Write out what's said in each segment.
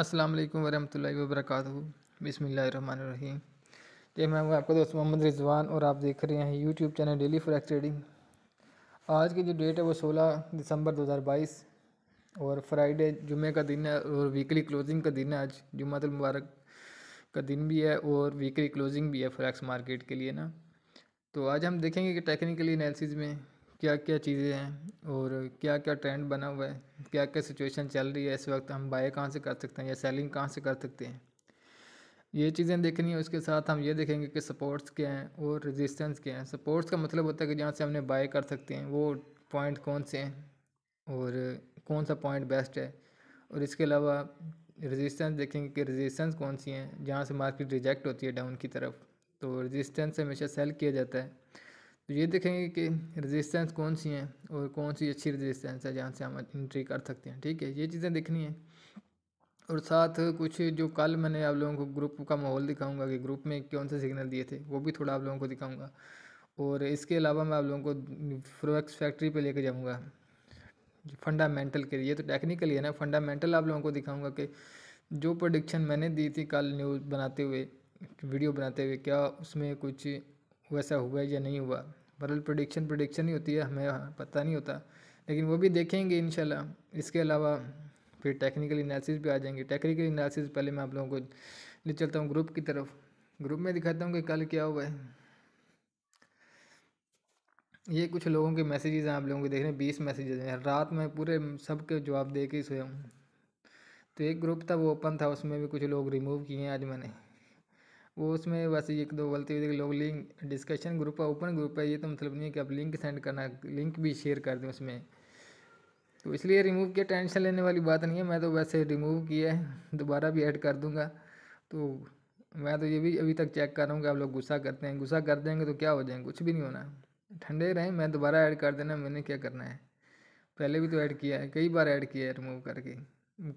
अस्सलाम वालेकुम वरहमतुल्लाहि वबरकातुहू रहीम जी मैं हूँ आपका दोस्त मोहम्मद रिजवान और आप देख रहे हैं YouTube channel daily forex trading आज की जो डेट है वो 16 दिसंबर 2022 और फ्राइडे जुमे का दिन है और वीकली क्लोजिंग का दिन है आज जुमातुल मुबारक का दिन भी है और वीकली क्लोजिंग भी है फ्रैक्स मार्केट के लिए ना तो आज हम देखेंगे कि टेक्निकली एनालिसिस में क्या क्या चीज़ें हैं और क्या क्या ट्रेंड बना हुआ है क्या क्या सिचुएशन चल रही है इस वक्त हम बाय कहाँ से कर सकते हैं या सेलिंग कहाँ से कर सकते हैं ये चीज़ें देखनी है उसके साथ हम ये देखेंगे कि सपोर्ट्स क्या हैं और रेजिस्टेंस क्या हैं सपोर्ट्स का मतलब होता है कि जहाँ से हमने बाय कर सकते हैं वो पॉइंट कौन से हैं और कौन सा पॉइंट बेस्ट है और इसके अलावा रेजिस्टेंस देखेंगे कि रेजिस्टेंस कौन सी हैं जहाँ से मार्केट रिजेक्ट होती है डाउन की तरफ तो रेजिस्टेंस हमेशा सेल किया जाता है तो ये देखेंगे कि रजिस्टेंस कौन सी हैं और कौन सी अच्छी रजिस्टेंस है जहाँ से हम इंट्री कर सकते हैं ठीक है ये चीज़ें देखनी है और साथ कुछ जो कल मैंने आप लोगों को ग्रुप का माहौल दिखाऊंगा कि ग्रुप में कौन से सिग्नल दिए थे वो भी थोड़ा आप लोगों को दिखाऊंगा और इसके अलावा मैं आप लोगों को फ्रोक्स फैक्ट्री पे लेके जाऊंगा फंडामेंटल के लिए तो टेक्निकली है ना फंडामेंटल आप लोगों को दिखाऊंगा कि जो प्रोडिक्शन मैंने दी थी कल न्यूज़ बनाते हुए वीडियो बनाते हुए क्या उसमें कुछ वैसा हुआ है या नहीं हुआ बरल प्रोडिक्शन प्रोडिक्शन ही होती है हमें पता नहीं होता लेकिन वो भी देखेंगे इन इसके अलावा फिर टेक्निकल एनालिसिस भी आ जाएंगे टेक्निकल एनालिसिस पहले मैं आप लोगों को ले चलता हूँ ग्रुप की तरफ ग्रुप में दिखाता हूँ कि कल क्या हुआ है ये कुछ लोगों के मैसेजेस हैं आप लोगों को देख रहे हैं बीस मैसेजेस हैं रात में पूरे सब के जवाब दे के ही सोया हूँ तो एक ग्रुप था वो ओपन था उसमें भी कुछ लोग रिमूव किए हैं आज मैंने वो उसमें बस एक दो गलती हुई थी लोग लिंक डिस्कशन ग्रुप है ओपन ग्रुप है ये तो मतलब नहीं है कि आप लिंक सेंड करना लिंक भी शेयर कर दें उसमें तो इसलिए रिमूव किया टेंशन लेने वाली बात नहीं है मैं तो वैसे रिमूव किया है दोबारा भी ऐड कर दूँगा तो मैं तो ये भी अभी तक चेक कर रहा हूँ कि आप लोग गुस्सा करते हैं गुस्सा कर देंगे तो क्या हो जाएंगे कुछ भी नहीं होना ठंडे रहें मैं दोबारा ऐड कर देना मैंने क्या करना है पहले भी तो ऐड किया है कई बार ऐड किया है रिमूव करके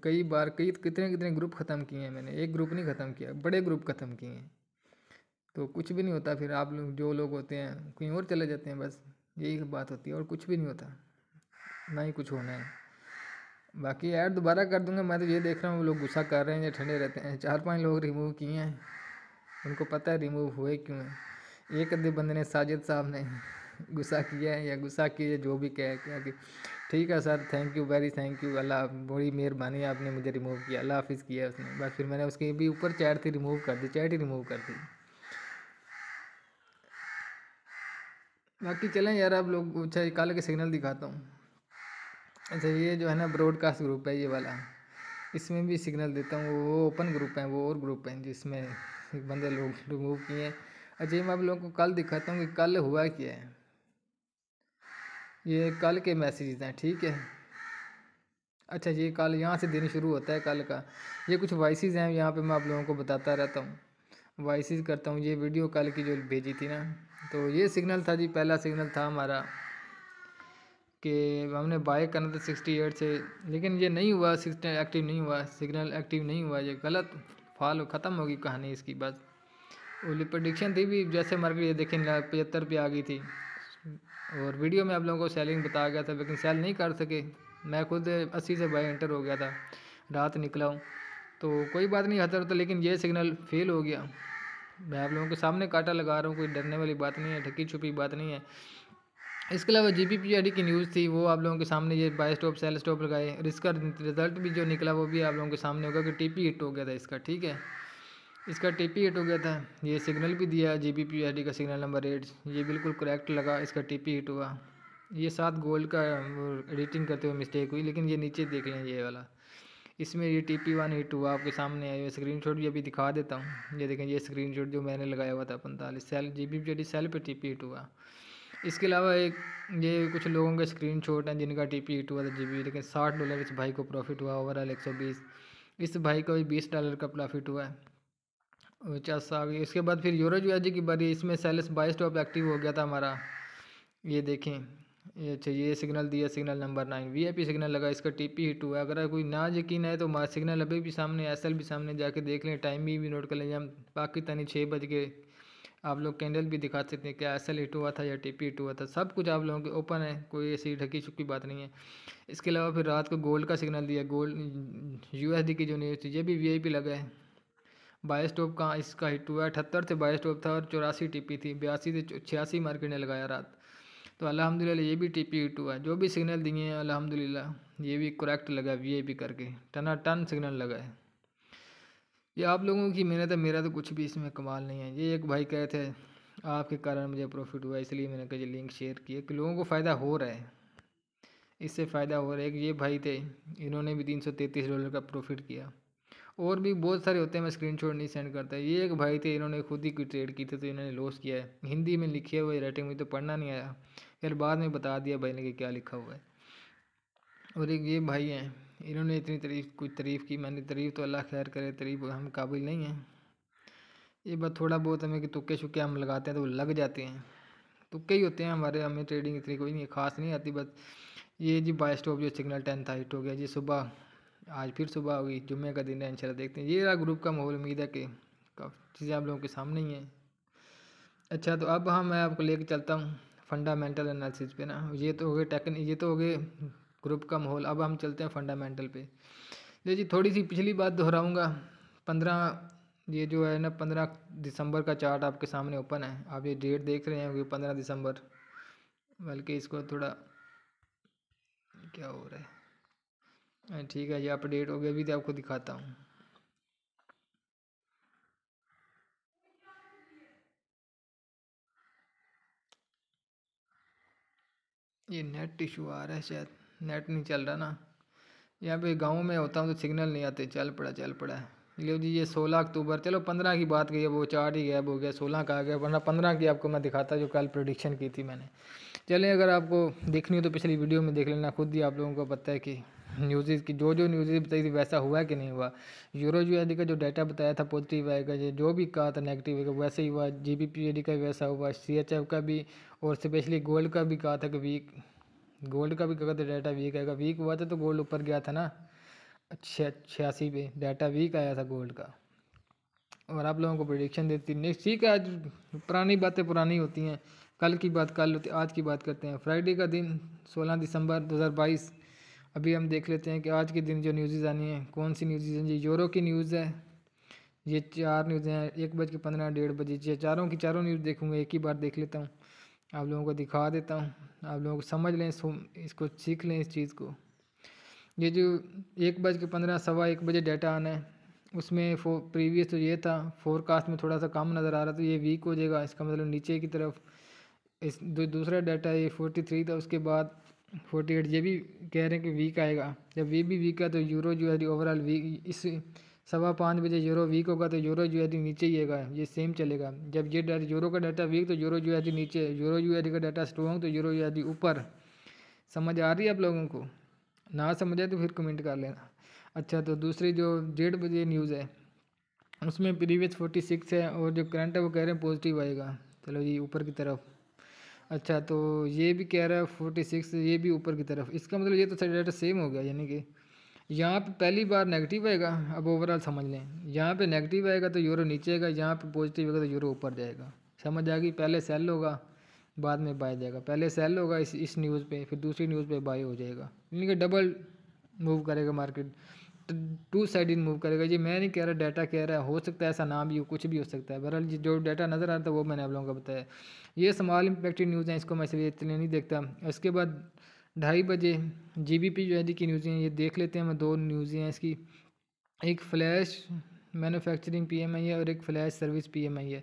कई बार कई कितने कितने ग्रुप ख़त्म किए हैं मैंने एक ग्रुप नहीं ख़त्म किया बड़े ग्रुप ख़त्म किए हैं तो कुछ भी नहीं होता फिर आप लोग जो लोग होते हैं कहीं और चले जाते हैं बस यही बात होती है और कुछ भी नहीं होता ना ही कुछ होना है बाकी ऐड दोबारा कर दूंगा मैं तो ये देख रहा हूँ वो लोग गुस्सा कर रहे हैं या ठंडे रहते हैं चार पांच लोग रिमूव किए हैं उनको पता है रिमूव हुए क्यों है एक अद्धे बंदे ने साजिद साहब ने गुस्सा किया है या गुस्सा किए जो भी कह क्या कि ठीक है sir thank you very thank you Allah बड़ी मेहरबानी आपने मुझे रिमूव किया अल्लाह हाफिज़ किया उसने बस फिर मैंने उसके भी ऊपर चैट थी रिमूव कर दी चैट ही रिमूव कर दी बाकी चलें यार आप लोग अच्छा कल के सिग्नल दिखाता हूँ अच्छा ये जो है ना ब्रॉडकास्ट ग्रुप है ये वाला इसमें भी सिग्नल देता हूँ वो ओपन ग्रुप हैं वो और ग्रुप हैं जिसमें बंदे लोग रिमूव किए हैं अच्छा ये मैं आप लोगों को कल दिखाता हूँ कि कल हुआ क्या है ये कल के मैसेजेस हैं ठीक है अच्छा ये कल यहाँ से दिन शुरू होता है कल का ये कुछ वॉइसिस हैं यहाँ पे मैं आप लोगों को बताता रहता हूँ वॉइसिस करता हूँ ये वीडियो कल की जो भेजी थी ना तो ये सिग्नल था जी पहला सिग्नल था हमारा कि हमने बाय करना था सिक्सटी एट से लेकिन ये नहीं हुआ सिग्नल एक्टिव नहीं हुआ सिग्नल एक्टिव नहीं हुआ ये गलत फॉल ख़त्म होगी कहानी इसकी बस ओली प्रडिक्शन थी भी जैसे मार्केट ये देखें पचहत्तर पे आ गई थी और वीडियो में आप लोगों को सेलिंग बताया गया था लेकिन सेल नहीं कर सके मैं खुद अस्सी से बाई एंटर हो गया था रात निकला हूँ तो कोई बात नहीं हतर तो लेकिन ये सिग्नल फेल हो गया मैं आप लोगों के सामने काटा लगा रहा हूँ कोई डरने वाली बात नहीं है ढकी छुपी बात नहीं है इसके अलावा जी पी की न्यूज़ थी वो आप लोगों के सामने ये बाय स्टॉप सेल स्टॉप लगाए और रिजल्ट भी जो निकला वो भी आप लोगों के सामने होगा कि टी पी हिट हो गया था इसका ठीक है इसका टी पी हिट हो गया था ये सिग्नल भी दिया जी बी पी का सिग्नल नंबर एट ये बिल्कुल करेक्ट लगा इसका टी पी हिट हुआ ये सात गोल्ड का एडिटिंग करते हुए मिस्टेक हुई लेकिन ये नीचे देख लें ये वाला इसमें ये टी पी वन हिट हुआ आपके सामने आया स्क्रीन शॉट भी अभी दिखा देता हूँ ये देखें ये स्क्रीन शॉट जो मैंने लगाया हुआ था पैंतालीस sell G B P sell पर टी पी हिट हुआ इसके अलावा एक ये कुछ लोगों के स्क्रीन शॉट हैं जिनका टी पी हिट हुआ था जी बी लेकिन साठ डॉलर इस भाई को प्रॉफिट हुआ ओवरऑल एक सौ बीस इस भाई को भी बीस डॉलर का प्रॉफिट हुआ है पचास आ गई उसके बाद फिर यूरोज की बारी इसमें सेल्स बाईस टॉप एक्टिव हो गया था हमारा ये देखें ये अच्छा ये सिग्नल दिया signal number nine VIP signal लगा इसका टीपी हिट हुआ अगर कोई ना यकीन है तो मार सिग्नल अभी भी सामने एसएल भी सामने जाके देख लें टाइम भी, भी नोट कर लें हम पाकिस्तानी छः बज के आप लोग कैंडल भी दिखा सकते हैं क्या एसएल हिट हुआ था या टीपी हिट हुआ था सब कुछ आप लोगों के ओपन है कोई ऐसी ढकी छुकी बात नहीं है इसके अलावा फिर रात को गोल्ड का सिग्नल दिया गोल्ड यू की जो न्यूज़ थी ये भी वीआईपी लगा है बाईस टॉप कहाँ इसका हिट हुआ अठहत्तर से बाईस टॉप था और चौरासी टीपी थी बयासी से छियासी मार्केट ने लगाया रात तो अलहमदिल्ला ये भी टीपी हिट हुआ जो भी सिग्नल दिए हैं अलहमदिल्ला ये भी करेक्ट लगा वी करके टना टन सिग्नल लगाए ये आप लोगों की मेहनत है मेरा तो कुछ भी इसमें कमाल नहीं है ये एक भाई कहे थे आपके कारण मुझे प्रॉफिट हुआ इसलिए मैंने कहा लिंक शेयर किया कि लोगों को फ़ायदा हो रहा है इससे फ़ायदा हो रहा है एक ये भाई थे इन्होंने भी तीन सौ तैंतीस डॉलर का प्रॉफिट किया और भी बहुत सारे होते हैं मैं स्क्रीन नहीं सेंड करता ये एक भाई थे इन्होंने खुद ही कोई ट्रेड की थी तो इन्होंने लॉस किया है हिंदी में लिखे हुए राइटिंग में तो पढ़ना नहीं आया फिर बाद में बता दिया भाई ने कि क्या लिखा हुआ है और एक ये भाई हैं इन्होंने इतनी तरीफ कुछ तारीफ़ की मैंने तारीफ़ तो अल्लाह खैर करे तरीफ़ हम काबिल नहीं हैं ये बात थोड़ा बहुत हमें कि तुक्के शुक्के हम लगाते हैं तो वो लग जाते हैं तुक्के ही होते हैं हमारे हमें ट्रेडिंग इतनी कोई नहीं खास नहीं आती बस ये जी बाय स्टॉप जो सिग्नल टेन था हिट हो गया जी सुबह आज फिर सुबह होगी जुम्मे का दिन है इंशाल्लाह देखते हैं ये रहा ग्रुप का माहौल उम्मीद है कि काफ़ी चीज़ें आप लोगों के सामने ही हैं अच्छा तो अब हाँ मैं आपको लेकर चलता हूँ फंडामेंटल एनालिसिस पे ना ये तो हो गए टेक्न ये तो हो गए ग्रुप का माहौल अब हम चलते हैं फंडामेंटल पे जी जी थोड़ी सी पिछली बात दोहराऊँगा पंद्रह ये जो है ना पंद्रह दिसंबर का चार्ट आपके सामने ओपन है आप ये डेट देख रहे हैं पंद्रह दिसंबर बल्कि इसको थोड़ा क्या हो रहा है हाँ, ठीक है ये अपडेट हो गया अभी तो आपको दिखाता हूँ ये नेट इशू आ रहा है शायद नेट नहीं चल रहा ना यहाँ पे गांव में होता हूँ तो सिग्नल नहीं आते चल पड़ा चल पड़ा लो जी ये सोलह अक्टूबर चलो पंद्रह की बात कही है वो चार ही गैप हो गया सोलह का आ गया वरना पंद्रह की आपको मैं दिखाता जो कल प्रोडिक्शन की थी मैंने चलें अगर आपको देखनी हो तो पिछली वीडियो में देख लेना खुद ही आप लोगों को पता है कि न्यूज़ेज़ की जो जो न्यूज़ेज़ बताई थी वैसा हुआ कि नहीं हुआ यूरो यू का जो डाटा बताया था पॉजिटिव आएगा जो भी कहा था नेगेटिव आएगा वैसे ही हुआ जी बी पी का भी वैसा हुआ सी का भी और स्पेशली गोल्ड का भी कहा था कि वीक गोल्ड का भी कहा था डाटा वीक आएगा वीक हुआ था तो गोल्ड ऊपर गया था ना छियासी पे डाटा वीक आया था गोल्ड का और आप लोगों को प्रोडिक्शन देती नेक्स्ट ठीक है आज पुरानी बातें पुरानी होती हैं कल की बात कल होती आज की बात करते हैं फ्राइडे का दिन सोलह दिसंबर बाईस अभी हम देख लेते हैं कि आज के दिन जो न्यूज़ आनी है कौन सी न्यूज़ हैं जी यूरो की न्यूज़ है ये चार न्यूज़ें हैं एक बज के पंद्रह डेढ़ बजे ये चारों की चारों न्यूज़ देखूँगा एक ही बार देख लेता हूँ आप लोगों को दिखा देता हूँ आप लोगों को समझ लें इसको सीख लें इस चीज़ को ये जो एक बज के पंद्रह सवा एक बजे डाटा आना है उसमें फो प्रीवियस तो ये था फोरकास्ट में थोड़ा सा कम नज़र आ रहा था ये वीक हो जाएगा इसका मतलब नीचे की तरफ इस दूसरा डाटा ये फोर्टी थ्री था उसके बाद फोर्टी एट ये भी कह रहे हैं कि वीक आएगा जब ये भी वीक है तो यूरो जो है ओवरऑल वीक इस सवा पाँच बजे यूरो वीक होगा तो यूरो जो है नीचे ही आएगा ये सेम चलेगा जब ये डाटा यूरो का डाटा वीक तो यूरो जो है नीचे यूरो जो है का डाटा स्ट्रॉन्ग तो यूरो जो है ऊपर समझ आ रही है आप लोगों को ना समझ आए तो फिर कमेंट कर लेना अच्छा तो दूसरी जो डेढ़ बजे न्यूज़ है उसमें प्रीवियस फोर्टी सिक्स है और जो करंट है वो कह रहे हैं पॉजिटिव आएगा चलो जी ऊपर की तरफ अच्छा तो ये भी कह रहा है फोर्टी सिक्स ये भी ऊपर की तरफ इसका मतलब ये तो सारे डाटा सेम हो गया यानी कि यहाँ पे पहली बार नेगेटिव आएगा अब ओवरऑल समझ लें यहाँ पे नेगेटिव आएगा तो यूरो नीचे आएगा यहाँ पे पॉजिटिव आएगा तो यूरो ऊपर जाएगा समझ आ गई पहले सेल होगा बाद में बाय जाएगा पहले सेल होगा इस इस न्यूज़ पर फिर दूसरी न्यूज़ पर बाय हो जाएगा यानी कि डबल मूव करेगा मार्केट टू साइड मूव करेगा जी मैं नहीं कह रहा डाटा कह रहा है हो सकता है ऐसा ना भी हो कुछ भी हो सकता है बहरहाल जो डाटा नज़र आ रहा था वो मैंने आप लोगों को बताया ये स्मॉल इम्पेक्टेड न्यूज़ हैं इसको मैं इसलिए इतने नहीं देखता इसके बाद ढाई बजे जी बी पी जो है की न्यूज़ें ये देख लेते हैं मैं दो न्यूज़ें हैं इसकी एक flash manufacturing P M I है और एक flash service P M I है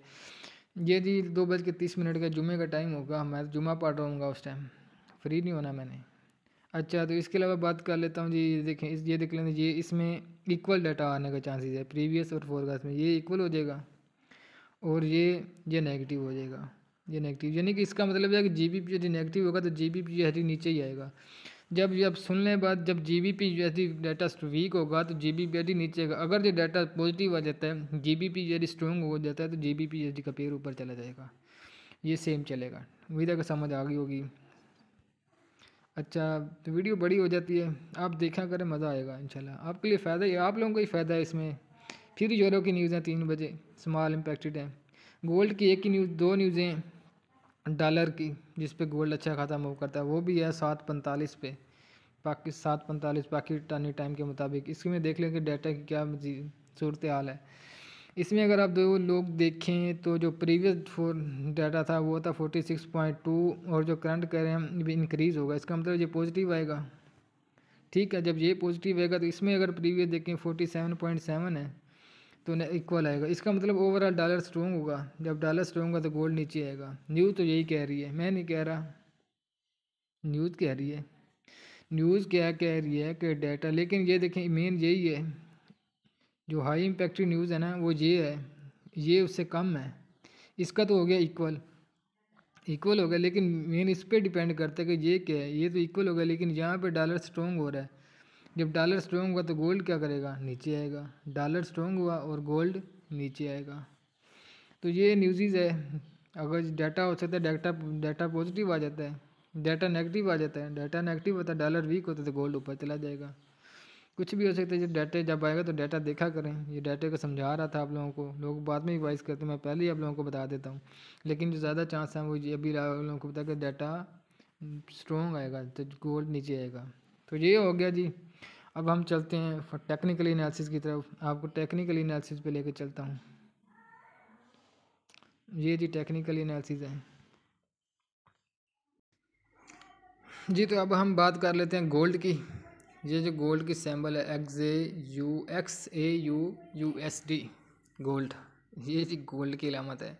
ये जी दो बज के तीस मिनट का जुमे का टाइम होगा मैं जुमा पढ़ रहा हूँ उस टाइम फ्री नहीं होना मैंने अच्छा तो इसके अलावा बात कर लेता हूँ जी देखें इस ये देख लेंगे ये इसमें इक्वल डाटा आने का चांसेस है प्रीवियस और फोरकास्ट में ये इक्वल हो जाएगा और ये ये नेगेटिव हो जाएगा ये नेगेटिव यानी कि इसका मतलब है कि जी बी पी यदि नेगेटिव होगा तो जी बी पी यू नीचे ही आएगा जब ये सुन लें बात जब जी बी पी यदि डाटा वीक होगा तो जी बी पी यदि नीचे आएगा अगर जो डाटा पॉजिटिव आ जाता है जी बी पी यदि स्ट्रॉन्ग हो जाता है तो जी बी पी यदि का पेयर ऊपर चला जाएगा ये सेम चलेगा उम्मीद कि समझ आ गई होगी अच्छा तो वीडियो बड़ी हो जाती है आप देखा करें मज़ा आएगा इनशाला आपके लिए फ़ायदा ही आप लोगों को ही फ़ायदा है इसमें फिर जोरों की न्यूज़ें तीन बजे स्मॉल इम्पेक्टेड हैं गोल्ड की एक ही न्यूज़ दो न्यूज़ें डॉलर की जिस पे गोल्ड अच्छा खासा मूव करता है वो भी है सात पैंतालीस पे बाकी सात पैंतालीस पाकिस्तानी टाइम के मुताबिक इसमें देख लेंगे डाटा की क्या सूरत हाल है इसमें अगर आप दो लोग देखें तो जो प्रीवियस फोर डाटा था वो था फोर्टी सिक्स पॉइंट टू और जो करंट कह रहे हैं भी इंक्रीज़ होगा इसका मतलब ये पॉजिटिव आएगा ठीक है जब ये पॉजिटिव आएगा तो इसमें अगर प्रीवियस देखें फोर्टी सेवन पॉइंट सेवन है तो इक्वल आएगा इसका मतलब ओवरऑल डॉलर स्ट्रॉन्ग होगा जब डॉलर स्ट्रॉन्ग होगा तो गोल्ड नीचे आएगा न्यूज़ तो यही कह रही है मैं नहीं कह रहा न्यूज़ कह रही है न्यूज़ क्या कह रही है कि डाटा लेकिन ये देखें मेन यही है जो हाई इम्पेक्ट न्यूज़ है ना वो ये है ये उससे कम है इसका तो हो गया इक्वल इक्वल हो गया लेकिन मेन इस पर डिपेंड करता है कि ये क्या है ये तो इक्वल हो गया लेकिन यहाँ पे डॉलर स्ट्रॉन्ग हो रहा है जब डॉलर स्ट्रॉन्ग हुआ तो गोल्ड क्या करेगा नीचे आएगा डॉलर स्ट्रॉन्ग हुआ और गोल्ड नीचे आएगा तो ये न्यूज़ है अगर डाटा हो सकता है डाटा डाटा पॉजिटिव आ जाता है डाटा नेगेटिव आ जाता है डाटा नेगेटिव होता है डॉलर वीक होता है तो गोल्ड ऊपर चला जाएगा कुछ भी हो सकता है जब डाटा जब आएगा तो डाटा देखा करें ये डाटा को समझा रहा था आप लोगों को लोग बाद में एडवाइस करते हैं मैं पहले ही आप लोगों को बता देता हूँ लेकिन जो ज़्यादा चांस है वो ये अभी आप लोगों को बता कि डाटा स्ट्रॉन्ग आएगा तो गोल्ड नीचे आएगा तो ये हो गया जी अब हम चलते हैं टेक्निकल एनालिसिस की तरफ आपको टेक्निकल एनालिसिस पर लेकर चलता हूँ ये जी टेक्निकल एनालिसिस है जी तो अब हम बात कर लेते हैं गोल्ड की ये जो गोल्ड की सैम्बल है X A U X A U U S D gold ये जी गोल्ड की अलामत है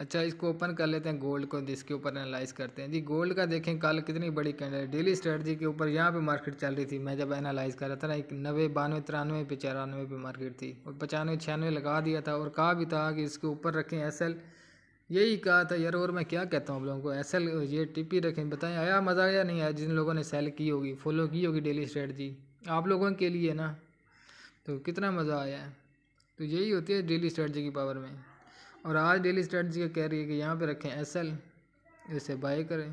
अच्छा इसको ओपन कर लेते हैं गोल्ड को इसके ऊपर एनालाइज करते हैं जी गोल्ड का देखें कल कितनी बड़ी कैंडल डेली स्ट्रेटजी के ऊपर यहाँ पे मार्केट चल रही थी मैं जब एनालाइज कर रहा था ना एक नबे बानवे तिरानवे पे चौरानवे पे मार्केट थी और पचानवे छियानवे लगा दिया था और कहा भी था कि इसके ऊपर रखें एस एल यही कहा था यार और मैं क्या कहता हूँ आप लोगों को एस एल ये टिप रखें बताएं आया मज़ा आया नहीं आया जिन लोगों ने सेल की होगी फॉलो की होगी डेली स्ट्रेटजी आप लोगों के लिए ना तो कितना मज़ा आया है तो यही होती है डेली स्ट्रेटजी की पावर में और आज डेली स्ट्रेटजी कह रही है कि यहाँ पर रखें एस एल इसे बाय करें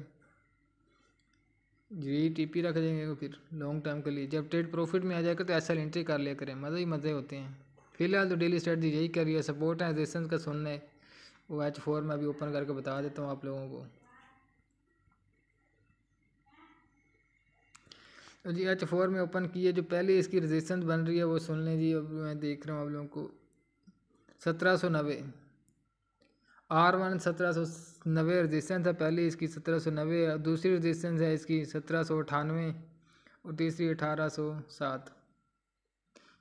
जी टी पी रख देंगे फिर लॉन्ग टर्म के लिए जब ट्रेड प्रॉफिट में आ जाएगा तो एस एंट्री कर लिया करें मज़े ही मज़े होते हैं फिलहाल तो डेली स्ट्रेटजी यही कर रही है सपोर्ट है रेसेंस का सुनने वो एच फोर में अभी ओपन करके बता देता हूँ आप लोगों को तो जी एच फोर में ओपन किए जो पहले इसकी रजिस्टेंस बन रही है वो सुन लें जी अब मैं देख रहा हूँ आप लोगों को सत्रह सौ नबे आर वन सत्रह सौ नबे रजिस्टेंस है पहले इसकी सत्रह सौ नबे दूसरी रजिस्टेंस है इसकी सत्रह सौ अठानवे और तीसरी अठारह सौ सात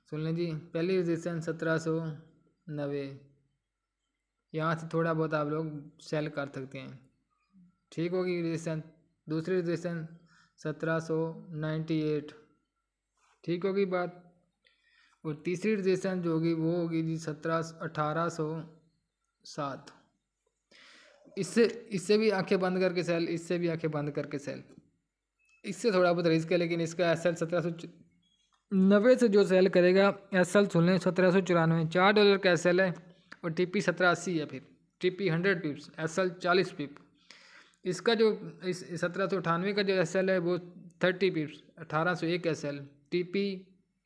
सुन लें जी पहली रजिस्टेंस सत्रह सौ नबे यहाँ से थोड़ा बहुत आप लोग सेल कर सकते हैं ठीक होगी रिजिस्टेंस दूसरी रिजिस्टेंस सत्रह सौ नाइन्टी एट ठीक होगी बात और तीसरी रिजिस्टेंस जो होगी वो होगी जी सत्रह अठारह सौ सात इससे इससे भी आंखें बंद करके सेल इससे भी आंखें बंद करके सेल इससे थोड़ा बहुत रिस्क है लेकिन इसका एस एल सत्रह सौ नब्बे से जो सेल करेगा एस एल सुन लें सत्रह सौ चौरानवे चार डॉलर का एस एल है और टी पी सत्रह अस्सी है फिर T P hundred pips S L चालीस पिप इसका जो इस सत्रह सौ अठानवे का जो एस एल है वो थर्टी पिप्स अठारह सौ एक S L T P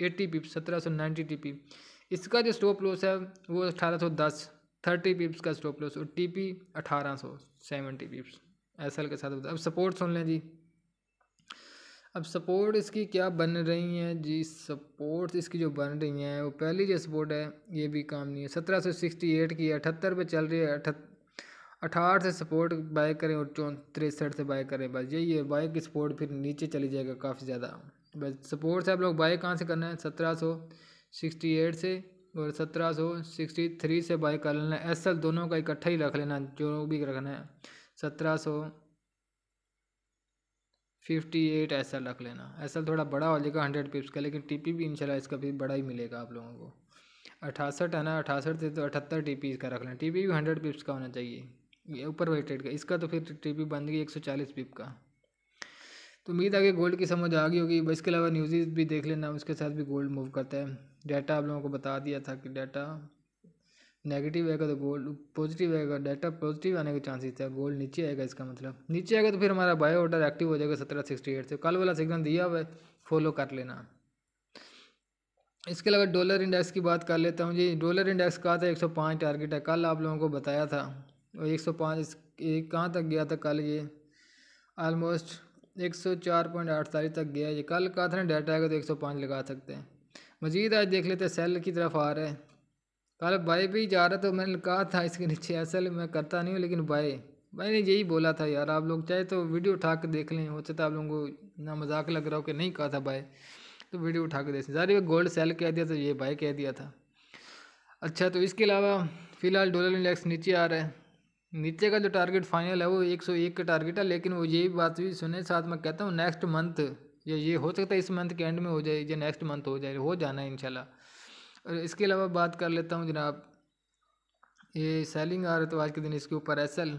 eighty pips सत्रह सौ नाइन्टी टी पी इसका जो स्टॉप लॉस है वो अठारह सौ दस थर्टी पिप्स का स्टॉप लॉस और टी पी अठारह सौ सेवेंटी पिप्स एस एल के साथ अब सपोर्ट सुन लें जी अब सपोर्ट इसकी क्या बन रही हैं जी सपोर्ट इसकी जो बन रही हैं वो पहली जो सपोर्ट है ये भी काम नहीं है सत्रह सौ सिक्सटी एट की अठहत्तर पे चल रही है अठारह से सपोर्ट बाय करें और चौं तिरसठ से बाय करें बस यही है बाय की सपोर्ट फिर नीचे चली जाएगा काफ़ी ज़्यादा बस सपोर्ट से आप लोग बाय कहाँ से करना है सत्रह सौ सिक्सटी एट से और सत्रह सौ सिक्सटी थ्री से बाय कर लेना एस एल दोनों का इकट्ठा ही रख लेना जो भी रखना है सत्रह सौ फिफ्टी एट एस रख लेना एस थोड़ा बड़ा हो जाएगा हंड्रेड पिप्स का लेकिन टी पी भी इंशाल्लाह इसका भी बड़ा ही मिलेगा आप लोगों को अठासठ है ना अठासठ से तो अठहत्तर टी पी इसका रख लेना टी पी भी हंड्रेड पिप्स का होना चाहिए ये ऊपर वेटेड का इसका तो फिर टी पी बन गई एक सौ चालीस पिप का तो उम्मीद आगे गोल्ड की समझ आ गई होगी बस इसके अलावा न्यूज़ भी देख लेना उसके साथ भी गोल्ड मूव करता है डाटा आप लोगों को बता दिया था कि डाटा नेगेटिव आएगा तो गोल्ड पॉजिटिव आएगा डाटा पॉजिटिव आने के चांसेस है गोल्ड नीचे आएगा इसका मतलब नीचे आएगा तो फिर हमारा बायो ऑर्डर एक्टिव हो जाएगा सत्रह सिक्सटी एट से कल वाला सिग्नल दिया हुआ है फॉलो कर लेना इसके अलावा डॉलर इंडेक्स की बात कर लेता हूँ जी डॉलर इंडेक्स कहा था पाँच टारगेट है कल आप लोगों को बताया था और 105 इस कहाँ तक गया था कल ये आलमोस्ट 104.48 तक गया ये कल कहा था ना डाटा आएगा तो पाँच लगा सकते हैं मजीद आज देख लेते हैं सेल की तरफ आ रहा है कल भाई भी जा रहा तो मैंने कहा था इसके नीचे असल मैं करता नहीं हूँ लेकिन भाई मैंने यही बोला था यार आप लोग चाहे तो वीडियो उठा के देख लें हो सकता आप लोगों को ना मजाक लग रहा हो कि नहीं कहा था भाई तो वीडियो उठा के देख लें जारी गोल्ड सेल कह दिया तो ये भाई कह दिया था अच्छा तो इसके अलावा फ़िलहाल डॉलर इंडेक्स नीचे आ रहा है नीचे का जो टारगेट फाइनल है वो एक सौ एक का टारगेट है लेकिन वो यही बात भी सुने साथ में कहता हूँ नेक्स्ट मंथ या ये हो सकता है इस मंथ के एंड में हो जाए या नेक्स्ट मंथ हो जाए हो जाना है इंशाल्लाह और इसके अलावा बात कर लेता हूँ जनाब ये सेलिंग आ रहा तो आज के दिन इसके ऊपर एस एल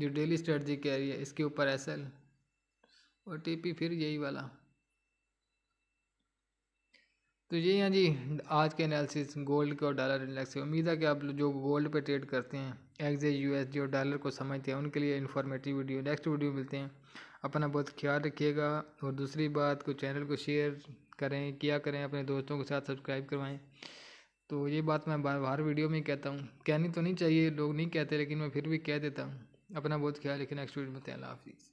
जो डेली स्ट्रेटजी कह रही है इसके ऊपर एस एल और टी पी फिर यही वाला तो ये हैं हाँ जी आज के एनालिसिस गोल्ड के और डॉलर इंडेक्स उम्मीद है कि आप जो गोल्ड पे ट्रेड करते हैं एक्स यू एस जो डॉलर को समझते हैं उनके लिए इन्फॉर्मेटिव वीडियो नेक्स्ट वीडियो मिलते हैं अपना बहुत ख्याल रखिएगा और दूसरी बात को चैनल को शेयर करें किया करें अपने दोस्तों के साथ सब्सक्राइब करवाएं तो ये बात मैं बार बार वीडियो में कहता हूँ कहनी तो नहीं चाहिए लोग नहीं कहते लेकिन मैं फिर भी कह देता हूँ अपना बहुत ख्याल रखें नेक्स्ट वीडियो में तैयार हाफिज़